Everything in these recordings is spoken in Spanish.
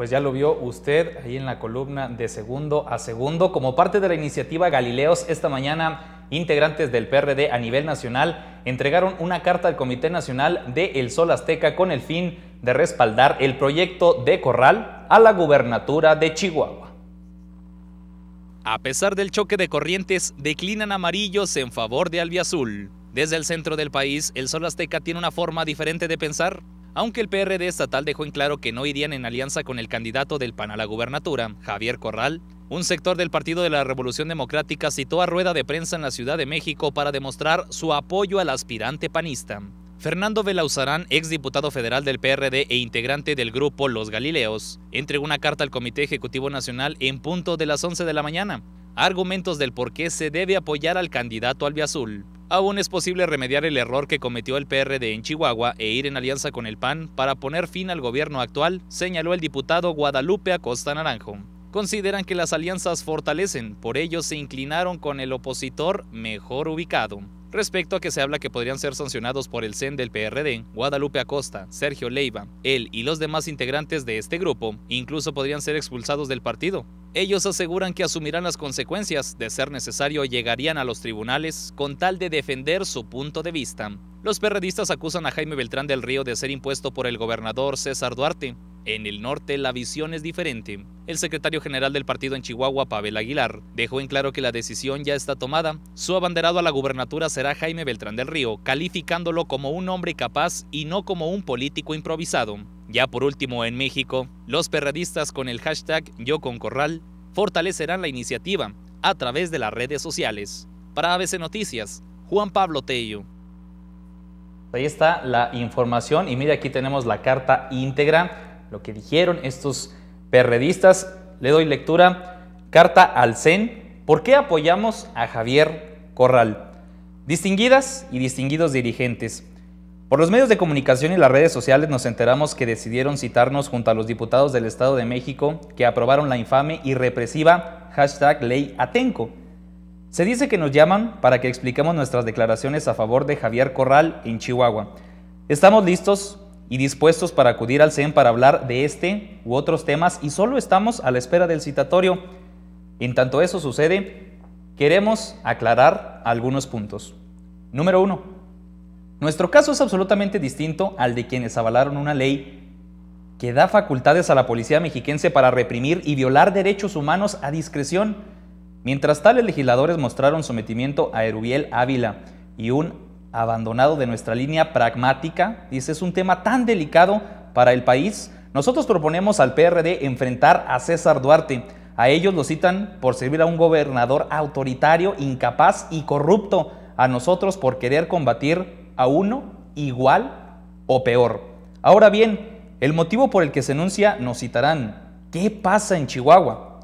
pues ya lo vio usted ahí en la columna de segundo a segundo. Como parte de la iniciativa Galileos, esta mañana integrantes del PRD a nivel nacional entregaron una carta al Comité Nacional de El Sol Azteca con el fin de respaldar el proyecto de Corral a la gubernatura de Chihuahua. A pesar del choque de corrientes, declinan amarillos en favor de Albiazul. Desde el centro del país, el Sol Azteca tiene una forma diferente de pensar aunque el PRD estatal dejó en claro que no irían en alianza con el candidato del PAN a la gubernatura, Javier Corral, un sector del Partido de la Revolución Democrática citó a rueda de prensa en la Ciudad de México para demostrar su apoyo al aspirante panista. Fernando Belauzarán, exdiputado federal del PRD e integrante del grupo Los Galileos, entregó una carta al Comité Ejecutivo Nacional en punto de las 11 de la mañana, argumentos del por qué se debe apoyar al candidato albiazul. Aún es posible remediar el error que cometió el PRD en Chihuahua e ir en alianza con el PAN para poner fin al gobierno actual, señaló el diputado Guadalupe Acosta Naranjo. Consideran que las alianzas fortalecen, por ello se inclinaron con el opositor mejor ubicado. Respecto a que se habla que podrían ser sancionados por el CEN del PRD, Guadalupe Acosta, Sergio Leiva, él y los demás integrantes de este grupo, incluso podrían ser expulsados del partido, ellos aseguran que asumirán las consecuencias, de ser necesario llegarían a los tribunales con tal de defender su punto de vista. Los perredistas acusan a Jaime Beltrán del Río de ser impuesto por el gobernador César Duarte. En el norte la visión es diferente. El secretario general del partido en Chihuahua, Pavel Aguilar, dejó en claro que la decisión ya está tomada. Su abanderado a la gubernatura será Jaime Beltrán del Río, calificándolo como un hombre capaz y no como un político improvisado. Ya por último, en México, los perredistas con el hashtag Yo con Corral fortalecerán la iniciativa a través de las redes sociales. Para ABC Noticias, Juan Pablo Tello. Ahí está la información y mire aquí tenemos la carta íntegra, lo que dijeron estos perredistas. Le doy lectura. Carta al CEN. ¿Por qué apoyamos a Javier Corral? Distinguidas y distinguidos dirigentes. Por los medios de comunicación y las redes sociales nos enteramos que decidieron citarnos junto a los diputados del Estado de México que aprobaron la infame y represiva hashtag Ley Atenco. Se dice que nos llaman para que expliquemos nuestras declaraciones a favor de Javier Corral en Chihuahua. Estamos listos y dispuestos para acudir al CEN para hablar de este u otros temas y solo estamos a la espera del citatorio. En tanto eso sucede, queremos aclarar algunos puntos. Número 1. Nuestro caso es absolutamente distinto al de quienes avalaron una ley que da facultades a la policía mexiquense para reprimir y violar derechos humanos a discreción. Mientras tales legisladores mostraron sometimiento a Erubiel Ávila y un abandonado de nuestra línea pragmática, dice, es un tema tan delicado para el país, nosotros proponemos al PRD enfrentar a César Duarte. A ellos lo citan por servir a un gobernador autoritario, incapaz y corrupto, a nosotros por querer combatir a uno, igual o peor. Ahora bien, el motivo por el que se enuncia nos citarán. ¿Qué pasa en Chihuahua?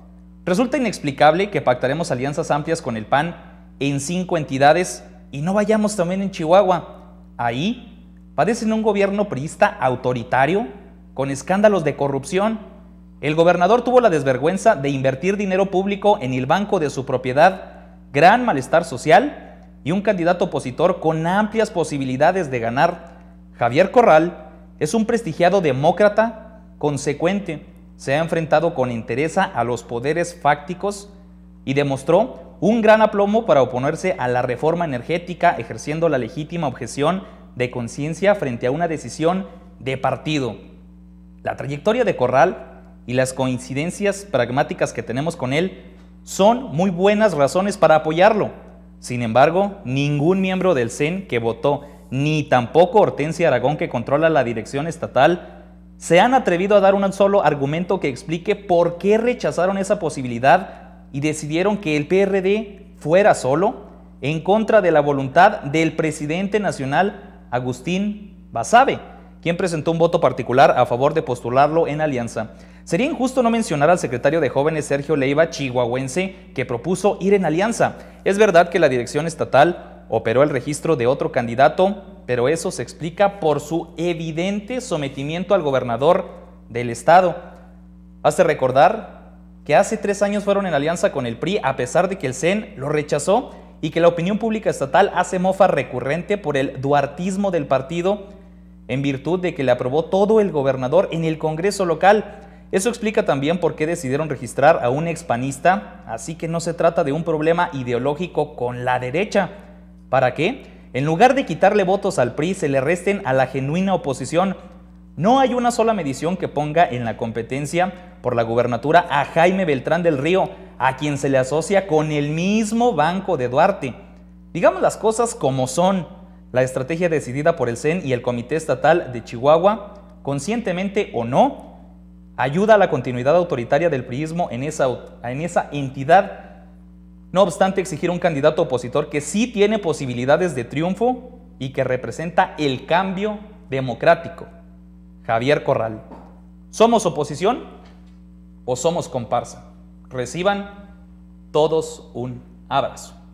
Resulta inexplicable que pactaremos alianzas amplias con el PAN en cinco entidades y no vayamos también en Chihuahua. Ahí padecen un gobierno priista autoritario con escándalos de corrupción. El gobernador tuvo la desvergüenza de invertir dinero público en el banco de su propiedad, gran malestar social y un candidato opositor con amplias posibilidades de ganar, Javier Corral es un prestigiado demócrata consecuente, se ha enfrentado con interés a los poderes fácticos y demostró un gran aplomo para oponerse a la reforma energética ejerciendo la legítima objeción de conciencia frente a una decisión de partido. La trayectoria de Corral y las coincidencias pragmáticas que tenemos con él son muy buenas razones para apoyarlo. Sin embargo, ningún miembro del CEN que votó, ni tampoco Hortensia Aragón que controla la dirección estatal, se han atrevido a dar un solo argumento que explique por qué rechazaron esa posibilidad y decidieron que el PRD fuera solo en contra de la voluntad del presidente nacional Agustín Basabe, quien presentó un voto particular a favor de postularlo en alianza. Sería injusto no mencionar al secretario de Jóvenes Sergio Leiva, chihuahuense, que propuso ir en alianza. Es verdad que la dirección estatal operó el registro de otro candidato, pero eso se explica por su evidente sometimiento al gobernador del estado. Hace recordar que hace tres años fueron en alianza con el PRI a pesar de que el CEN lo rechazó y que la opinión pública estatal hace mofa recurrente por el duartismo del partido en virtud de que le aprobó todo el gobernador en el Congreso local eso explica también por qué decidieron registrar a un expanista, así que no se trata de un problema ideológico con la derecha. ¿Para qué? En lugar de quitarle votos al PRI, se le resten a la genuina oposición. No hay una sola medición que ponga en la competencia por la gubernatura a Jaime Beltrán del Río, a quien se le asocia con el mismo banco de Duarte. Digamos las cosas como son. La estrategia decidida por el CEN y el Comité Estatal de Chihuahua, conscientemente o no, ayuda a la continuidad autoritaria del priismo en esa, en esa entidad. No obstante, exigir un candidato opositor que sí tiene posibilidades de triunfo y que representa el cambio democrático. Javier Corral. ¿Somos oposición o somos comparsa? Reciban todos un abrazo.